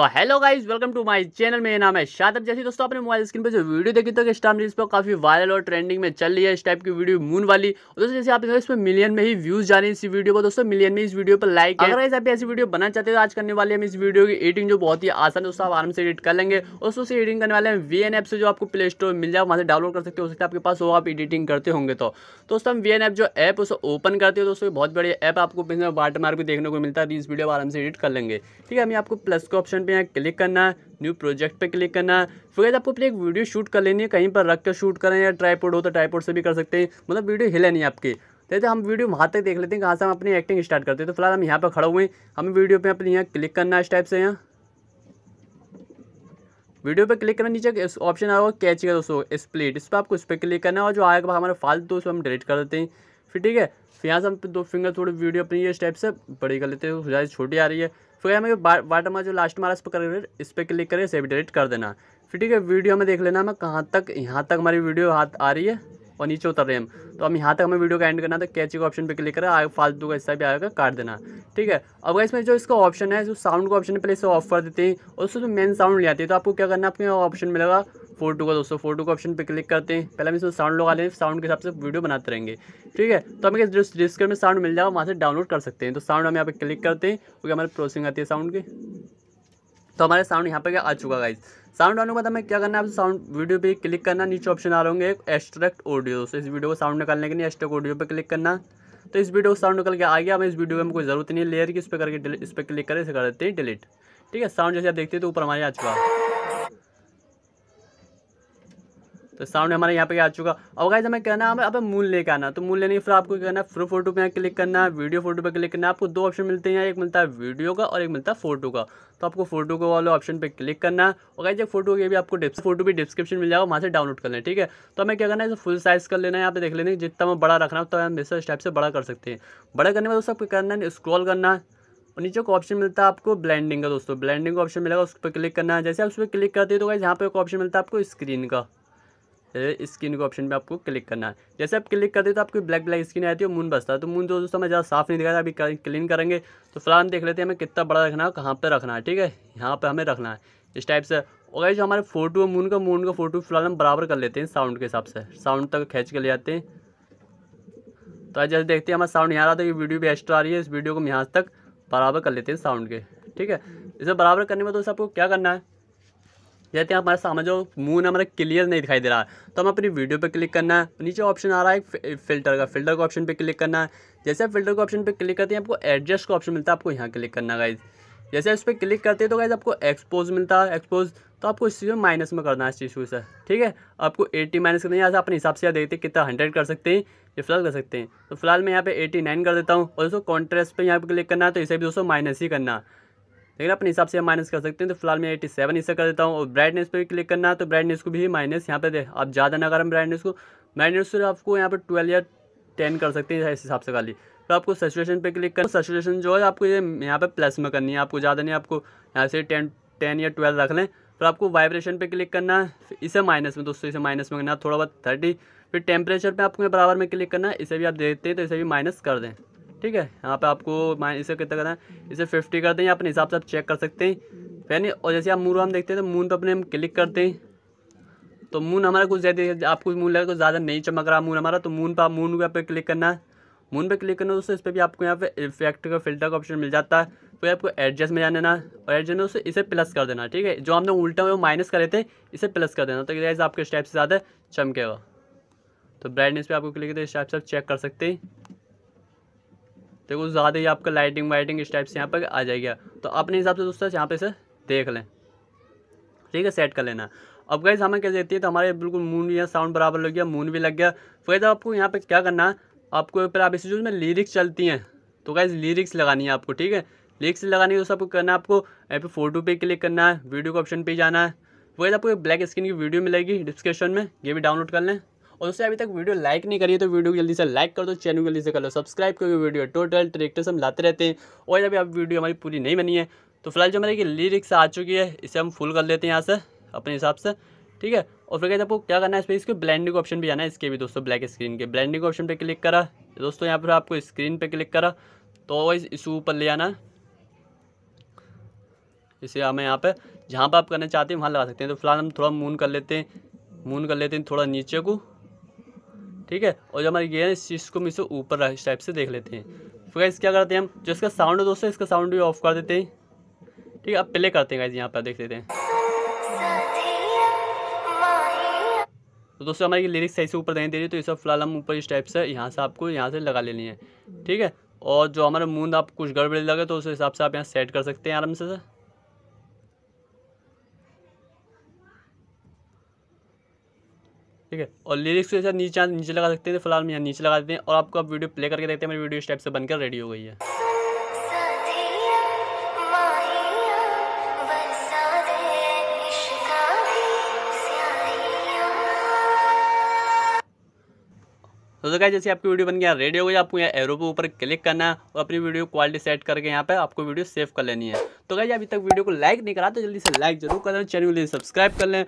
तो hello guys welcome to my channel मेरा नाम है शादब जैसी दोस्तों आपने मोबाइल स्क्रीन पर जो वीडियो देखी तो स्टार रील्स पर काफ़ी वायरल और ट्रेंडिंग में चल रही है इस टाइप की वीडियो मून वाली और दोस्तों जैसे आप इस पर मिलियन में ही व्यूज जा रहे हैं इस वीडियो को दोस्तों मिलियन में इस वीडियो पर लाइक अगर आप ऐसी वीडियो बना चाहते हैं तो आज करने वाले हम इस वीडियो की एडिटिंग जो बहुत ही आसान है दोस्तों आप आराम से एडिट कर लेंगे और से एडिटिंग करने वाले हैं वी एन से जो आपको प्ले स्टोर मिल जाए वहाँ से डाउनलोड कर सकते हो सकते आपके पास वो आप एडिटिंग करते होंगे तो दोस्तों हम वी एन ऐप जो ऐप उसे ओपन करते हो दोस्तों बहुत बड़ी ऐप आपको वाटर मार्क देखने को मिलता है तो इस वीडियो आराम से एडिट कर लेंगे ठीक है हम आपको प्लस के ऑप्शन पे यहाँ क्लिक करना है न्यू प्रोजेक्ट पे क्लिक करना है फिर आपको अपनी एक वीडियो शूट कर लेनी है कहीं पर रख कर शूट करें या ट्राईपोड हो तो ट्राईपोड से भी कर सकते हैं मतलब वीडियो हिले नहीं आपकी जैसे तो हम वीडियो वहाँ तक देख लेते हैं कहाँ से हम अपनी एक्टिंग स्टार्ट करते हैं तो फिलहाल हम यहाँ पर खड़े हुए हमें वीडियो पर अपनी यहाँ क्लिक करना है इस टाइप से यहाँ वीडियो पे क्लिक करना नीचे ऑप्शन आ रहा होगा कैच का दोस्तों स्प्लिट इस पर आपको इस पर क्लिक करना है और जो आएगा हमारा फालतू तो उस पर हम डिलीट कर देते हैं फिर ठीक है फिर यहाँ से हम दो फिंगर थोड़ी वीडियो अपनी ये स्टेप से बड़ी कर लेते हैं तो ज़्यादा छोटी आ रही है फिर हमें वाटर मार्क जो लास्ट मारा इस पर कर इस पर क्लिक करें सेव डिलीट कर देना फिर ठीक है वीडियो में देख लेना हमें कहाँ तक यहाँ तक हमारी वीडियो हाथ आ रही है और नीचे उतर रहे हैं हम तो हम यहाँ तक हमें वीडियो का एंड करना था तो कैची के ऑप्शन पर क्लिक करें आगे फालतू का हिस्सा भी आएगा काट देना ठीक है अब वैसे में जो इसका ऑप्शन है जो साउंड का ऑप्शन पहले इसे ऑफ कर देते हैं और उससे जो मेन साउंड ले आती है तो आपको क्या करना है यहाँ ऑप्शन मिलेगा फोटो का दोस्तों फोटो का ऑप्शन पे क्लिक करते हैं पहले हम इसमें साउंड लगा लें साउंड के हिसाब से वीडियो बनाते रहेंगे ठीक है तो हमें डिस्क्रिप्शन में साउंड मिल जाएगा वहाँ से डाउनलोड कर सकते हैं तो साउंड हम यहाँ पे क्लिक करते हैं क्योंकि हमारे प्रोसेसिंग आती है साउंड की तो हमारे साउंड यहाँ पर आ चुका गाइज साउंड आने के बाद हमें क्या करना है आपसे साउंड वीडियो पे क्लिक करना नीचे ऑप्शन आ रहे होंगे एक्स्ट्रैक्ट ऑडियो तो इस वीडियो को साउंड निकालने के लिए एक्स्ट्रैक्ट ऑडियो पे क्लिक करना तो इस वीडियो को साउंड निकल के आ गया हमें इस वीडियो में कोई जरूरत नहीं है लेयर की इस पर करके इस पर क्लिक करें इसे कर देते हैं डिलीट ठीक है साउंड जैसे आप देखते हैं तो ऊपर हमारे आ चुका तो साउंड हमारे यहाँ पे आ चुका और गाइज हमें कहना है अब मूल लेकर आना तो मूल लेने के फिर आपको करना है प्रो फोटो पे क्लिक करना है वीडियो फोटो पे क्लिक करना है आपको दो ऑप्शन मिलते हैं एक मिलता है वीडियो का और एक मिलता है फोटो का तो आपको फोटो को वाले ऑप्शन पे क्लिक करना है और गाइज एक फोटो ये भी आपको फोटो भी डिस्क्रिप्शन मिल जाएगा वहाँ से डाउनलोड कर लें ठीक है तो हमें क्या करना है फुल साइज़ कर लेना है यहाँ पे देख लेना जितना हम बड़ा रखना तो हम इस टाइप से बड़ा कर सकते हैं बड़ा करने में दोस्तों आपको करना है स्क्रॉल करना है और नीचे को ऑप्शन मिलता है आपको ब्लैंडिंग का दोस्तों ब्लेंडिंग का ऑप्शन मिलेगा उस पर क्लिक करना है जैसे आप उस पर क्लिक करते हैं तो गाइज यहाँ पे एक ऑप्शन मिलता है आपको स्क्रीन का स्किन के ऑप्शन पे आपको क्लिक करना है जैसे आप क्लिक करते तो आपकी ब्लैक ब्लैक स्किन आती है मून बसता है तो मून जो दोस्तों हमें ज़्यादा साफ नहीं दिखाता अभी क्लीन करेंगे तो फिलहाल देख लेते हैं हमें कितना बड़ा रखना है कहाँ पर रखना है ठीक है यहाँ पर हमें रखना है इस टाइप से और जो हमारे फोटो मून का मून का फोटो फिलहाल हम बराबर कर लेते हैं साउंड के हिसाब से साउंड तक खींच के ले जाते हैं तो जैसे देखते हैं हमारा साउंड यहाँ आ रहा था कि वीडियो भी एक्स्ट्रा आ रही है इस वीडियो को हम यहाँ तक बराबर कर लेते हैं साउंड के ठीक है इसे बराबर करने में तो आपको क्या करना है यदि हमारे सामने जो मून हमारा क्लियर नहीं दिखाई दे रहा तो हम अपनी वीडियो पर क्लिक करना है नीचे ऑप्शन आ रहा है फिल्टर का फिल्टर का ऑप्शन पर क्लिक करना है जैसे आप फिल्टर के ऑप्शन पर क्लिक करते हैं आपको एडजस्ट का ऑप्शन मिलता है आपको यहाँ क्लिक करना गाइज जैसे इस पर क्लिक करते हैं तो गाइज आपको एक्सपोज मिलता है एक्सपोज तो आपको इस चीज़ में माइनस में करना है इस चीज़ को ठीक है आपको 80 माइनस करना है यहाँ से अपने हिसाब से यहाँ देखते हैं कितना हंड्रेड कर सकते हैं या फिलहाल कर सकते हैं तो फिलहाल मैं यहाँ पे 89 कर देता हूँ और दोस्तों कॉन्ट्रेस्ट पे यहाँ पे क्लिक करना है तो इसे भी दोस्तों माइनस ही करना लेकिन अपने हिसाब से हम माइनस कर सकते हैं तो फिलहाल मैं एट्टी सेवन इसे कर देता हूँ और ब्राइटनेस पर भी क्लिक करना तो ब्राइटनेस को भी माइनस यहाँ पे दे आप ज़्यादा ना करें ब्राइटनेस को ब्राइटनेस तो आपको यहाँ पर ट्वेल्व या टेन कर सकते हैं इस हिसाब से खाली तो आपको सेचुरेशन पे क्लिक करना सचुएशन जो है आपको ये यहाँ पे प्लस में करनी है आपको ज़्यादा नहीं आपको यहाँ से टेन टेन या ट्वेल्व रख लें फिर आपको वाइब्रेशन पे क्लिक करना है इसे माइनस में दोस्तों इसे माइनस में करना थोड़ा बहुत थर्टी फिर टेम्परेचर पे आपको बराबर में क्लिक करना है इसे भी आप देखते हैं तो इसे भी माइनस कर दें ठीक है यहाँ पे आपको माइनस इसे कितना करना है इसे फिफ्टी कर दें या अपने हिसाब से आप चेक कर सकते हैं फैन और जैसे आप मून हम देखते हैं तो मून पर अपने हम क्लिक करते हैं तो मून हमारा कुछ ज़्यादा आपको मून लगा कुछ ज़्यादा नहीं चमक रहा मून हमारा तो मून पर मून मून पर क्लिक करना है मून पर क्लिक करना दोस्तों इस पर भी आपको यहाँ पे इफेक्ट का फिल्टर का ऑप्शन मिल जाता है तो आपको एडजस्ट में जाना और एडजस्ट में उसे इसे प्लस कर देना ठीक है जो हमने उल्टा वो माइनस करे थे इसे प्लस कर देना तो आपके स्टेप से ज़्यादा चमकेगा तो ब्राइटनेस पे आपको क्लिक करते इस टाइप से आप चेक कर सकते हैं तो कुछ ज़्यादा ही आपका लाइटिंग वाइटिंग इस टाइप से यहाँ पर आ जाएगा तो अपने हिसाब से दोस्तों यहाँ पर से देख लें ठीक है सेट कर लेना अब गैस हमें क्या देती है तो हमारे बिल्कुल मून या साउंड बराबर लग गया मून भी लग गया तो आपको यहाँ पर क्या करना है आपको फिर आप इसी जो में लिरिक्स चलती हैं तो गाइज लिरिक्स लगानी है आपको ठीक है लिरिक्स लगानी है तो सबको करना आपको यहाँ पे फोटो पे क्लिक करना है वीडियो के ऑप्शन पर जाना है वैसे आपको ब्लैक स्क्रीन की वीडियो मिलेगी डिस्क्रिप्शन में ये भी डाउनलोड कर लें और दोस्तों अभी तक वीडियो लाइक नहीं करिए तो वीडियो को जल्दी से लाइक कर दो चैनल जल्दी से कर लो सब्सक्राइब करो वीडियो टोटल ट्रिक्टर्स हम लाते रहते हैं और अभी अब वीडियो हमारी पूरी नहीं बनी है तो फिलहाल जो हमारी की लिरिक्स आ चुकी है इसे हम फुल कर लेते हैं यहाँ से अपने हिसाब से ठीक है और फिर कहते आपको क्या करना है इस पर इसके ब्लैंडिंग ऑप्शन भी आना है इसके भी दोस्तों ब्लैक स्क्रीन के ब्लैंडिंग ऑप्शन पर क्लिक करा दोस्तों यहाँ पर आपको स्क्रीन पर क्लिक करा तो वाइज इस ऊपर ले आना इसे हमें यहाँ पे जहाँ पे आप करना चाहते हैं वहाँ लगा सकते हैं तो फिलहाल हम थोड़ा मून कर लेते हैं मून कर लेते हैं थोड़ा नीचे को ठीक है और जो हमारी गेयर है इस चीज़ को हम इसे ऊपर इस टाइप से देख लेते हैं फिर गाइस क्या करते हैं हम जो इसका साउंड है दोस्तों इसका साउंड भी ऑफ कर देते हैं ठीक है अब प्ले करते हैं गाइज यहाँ पर देख लेते हैं तो दोस्तों हमारी लिरिक्स सही से ऊपर नहीं दे रही तो ये सब फिलहाल हम ऊपर इस टाइप से यहाँ से आपको यहाँ से लगा लेनी है ठीक है और जो हमारा मूंद आप कुछ गड़बड़ी लगे तो उस हिसाब से आप यहाँ सेट कर सकते हैं आराम से सर ठीक है और लिरिक्स के साथ नीचे नीचे लगा सकते हैं तो फिलहाल मैं यहाँ नीचे लगा देते हैं और आपको आप वीडियो प्ले करके देखते हैं मेरी वीडियो इस टाइप से बनकर रेडी हो गई है तो दोस्तों जैसे आपकी वीडियो बन गया रेडी हो गई आपको यहाँ एरो पे ऊपर क्लिक करना है और अपनी वीडियो क्वालिटी सेट करके यहाँ पे आपको वीडियो सेव कर लेनी है तो कहीं अभी तक वीडियो को लाइक नहीं करा तो जल्दी से लाइक जरूर कर लें चैनल सब्सक्राइब कर लें